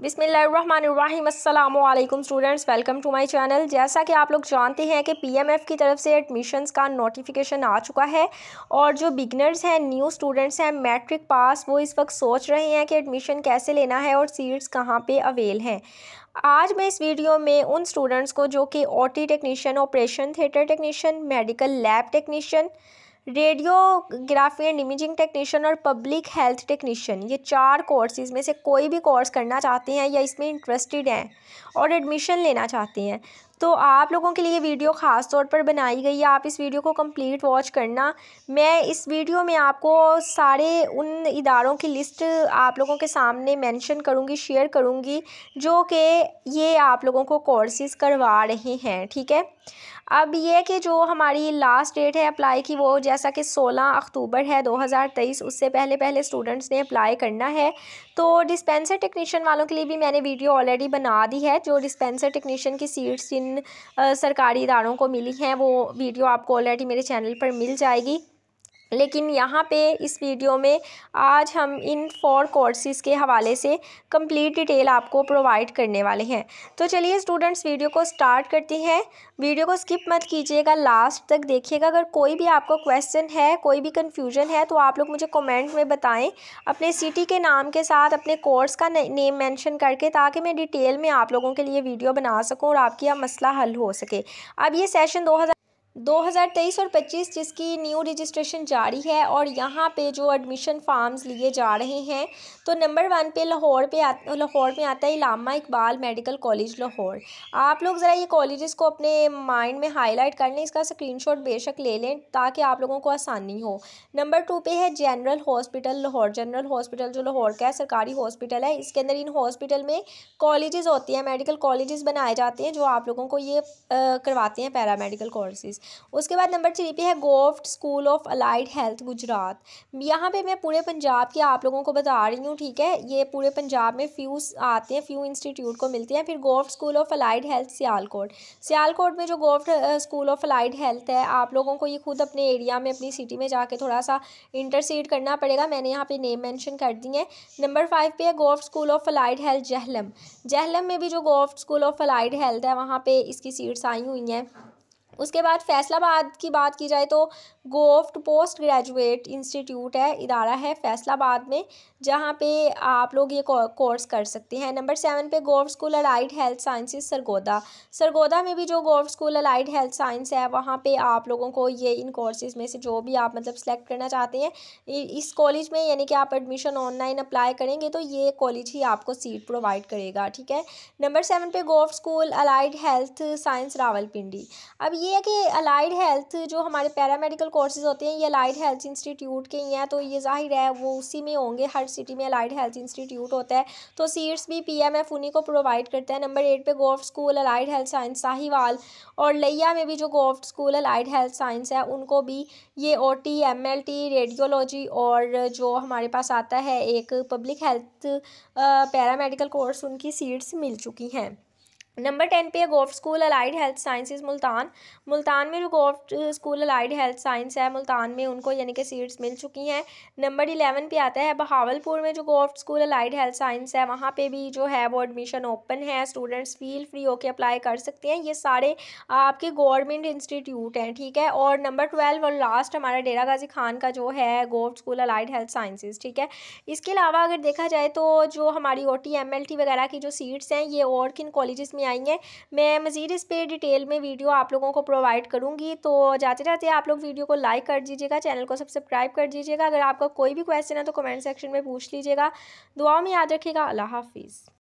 बिसमीम students welcome to my channel जैसा कि आप लोग जानते हैं कि पीएमएफ की तरफ से एडमिशन्स का नोटिफिकेशन आ चुका है और जो बिगनर्स हैं न्यू स्टूडेंट्स हैं मैट्रिक पास वो इस वक्त सोच रहे हैं कि एडमिशन कैसे लेना है और सीट्स कहाँ पर अवेल हैं आज मैं इस वीडियो में उन स्टूडेंट्स को जो कि O T technician operation theatre technician medical lab technician radiography and imaging technician और पब्लिक हेल्थ टेक्नीशियन ये चार कोर्सेज में से कोई भी कोर्स करना चाहते हैं या इसमें इंटरेस्टेड हैं और एडमिशन लेना चाहते हैं तो आप लोगों के लिए वीडियो ख़ास तौर पर बनाई गई है आप इस वीडियो को कंप्लीट वॉच करना मैं इस वीडियो में आपको सारे उन इदारों की लिस्ट आप लोगों के सामने मेंशन करूँगी शेयर करूँगी जो कि ये आप लोगों को कोर्सेज़ करवा रहे हैं ठीक है अब ये कि जो हमारी लास्ट डेट है अप्लाई की वो जैसा कि 16 अक्टूबर है 2023 उससे पहले पहले स्टूडेंट्स ने अप्लाई करना है तो डिस्पेंसर टेक्नीशियन वालों के लिए भी मैंने वीडियो ऑलरेडी बना दी है जो डिस्पेंसर टेक्नीशियन की सीट्स जिन सरकारी इदारों को मिली हैं वो वीडियो आपको ऑलरेडी मेरे चैनल पर मिल जाएगी लेकिन यहाँ पे इस वीडियो में आज हम इन फोर कोर्सेज़ के हवाले से कंप्लीट डिटेल आपको प्रोवाइड करने वाले हैं तो चलिए स्टूडेंट्स वीडियो को स्टार्ट करते हैं वीडियो को स्किप मत कीजिएगा लास्ट तक देखिएगा अगर कोई भी आपको क्वेश्चन है कोई भी कन्फ्यूजन है तो आप लोग मुझे कमेंट में बताएं अपने सिटी के नाम के साथ अपने कोर्स का नेम मैंशन करके ताकि मैं डिटेल में आप लोगों के लिए वीडियो बना सकूँ और आपकी यह मसला हल हो सके अब ये सेशन दो 2023 और 25 जिसकी न्यू रजिस्ट्रेशन जारी है और यहाँ पे जो एडमिशन फॉर्म्स लिए जा रहे हैं तो नंबर वन पे लाहौर पे आ, लाहौर में आता है इलामा इकबाल मेडिकल कॉलेज लाहौर आप लोग ज़रा ये कॉलेजेस को अपने माइंड में हाईलाइट कर लें इसका स्क्रीनशॉट बेशक ले लें ताकि आप लोगों को आसानी हो नंबर टू पर है general hospital Lahore general hospital जो लाहौर का है सरकारी हॉस्पिटल है इसके अंदर इन हॉस्पिटल में कॉलेज़ होती हैं मेडिकल कॉलेज़ बनाए जाते हैं जो आप लोगों को ये करवाते हैं पैरा मेडिकल कोर्सेज़ उसके बाद नंबर थ्री पे है govt school of allied health Gujrat यहाँ पे मैं पूरे पंजाब के आप लोगों को बता रही हूँ ठीक है ये पूरे पंजाब में फ्यू आते हैं फ्यू इंस्टीट्यूट को मिलते हैं फिर govt school of allied health Sialkot Sialkot में जो govt school of allied health है आप लोगों को ये खुद अपने एरिया में अपनी सिटी में जाके थोड़ा सा इंटरसीड करना पड़ेगा मैंने यहाँ पर नेम मैंशन कर दी है नंबर फाइव पे है govt school of allied health Jhelum Jhelum में भी जो govt school of allied health है वहाँ पर इसकी सीट्स आई हुई हैं उसके बाद फैसलाबाद की बात की जाए तो गोफ्ट पोस्ट ग्रेजुएट इंस्टीट्यूट है इदारा है फैसलाबाद में जहाँ पे आप लोग ये कोर्स कर सकते हैं नंबर सेवन पे gov school allied health sciences Sargodha Sargodha में भी जो gov school allied health science है वहाँ पे आप लोगों को ये इन कोर्सेज़ में से जो भी आप मतलब सेलेक्ट करना चाहते हैं इस कॉलेज में यानी कि आप एडमिशन ऑनलाइन अप्लाई करेंगे तो ये कॉलेज ही आपको सीट प्रोवाइड करेगा ठीक है नंबर सेवन पे gov school allied health science Rawalpindi अब ये है कि अलाइड हेल्थ जो हमारे पैरामेडिकल कोर्सेज होते हैं ये अलाइड हेल्थ इंस्टीट्यूट के ही हैं तो ये जाहिर है वो उसी में होंगे हर सिटी में अलाइड हेल्थ इंस्टीट्यूट होता है तो सीट्स भी पी एम एफ उन्हीं को प्रोवाइड करता है नंबर एट पे govt school allied health science Sahiwal और लिया में भी जो govt school allied health science है उनको भी ये O T M L T radiology और जो हमारे पास आता है एक पब्लिक हेल्थ पैरामेडिकल कोर्स उनकी सीट्स मिल चुकी हैं नंबर टेन पे है govt school allied health sciences Multan Multan में जो govt school allied health science है मुल्तान में उनको यानी कि सीट्स मिल चुकी हैं नंबर इलेवन पे आता है बहावलपुर में जो govt school allied health science है वहाँ पे भी जो है वो एडमिशन ओपन है स्टूडेंट्स फील फ्री होके अप्लाई कर सकते हैं ये सारे आपके गवर्नमेंट इंस्टीट्यूट हैं ठीक है और नंबर ट्वेल्व और लास्ट हमारा डेरा गाजी खान का जो है govt school allied health sciences ठीक है इसके अलावा अगर देखा जाए तो जो हमारी ओ टी वगैरह की जो सीट्स हैं ये और किन कॉलेज़ में में आई हैं मैं मज़ीद इस पर डिटेल में वीडियो आप लोगों को प्रोवाइड करूँगी तो जाते जाते आप लोग वीडियो को लाइक कर दीजिएगा चैनल को सब्सक्राइब कर दीजिएगा अगर आपका कोई भी क्वेश्चन है तो कमेंट सेक्शन में पूछ लीजिएगा दुआओं में याद रखिएगा अल्लाह हाफिज़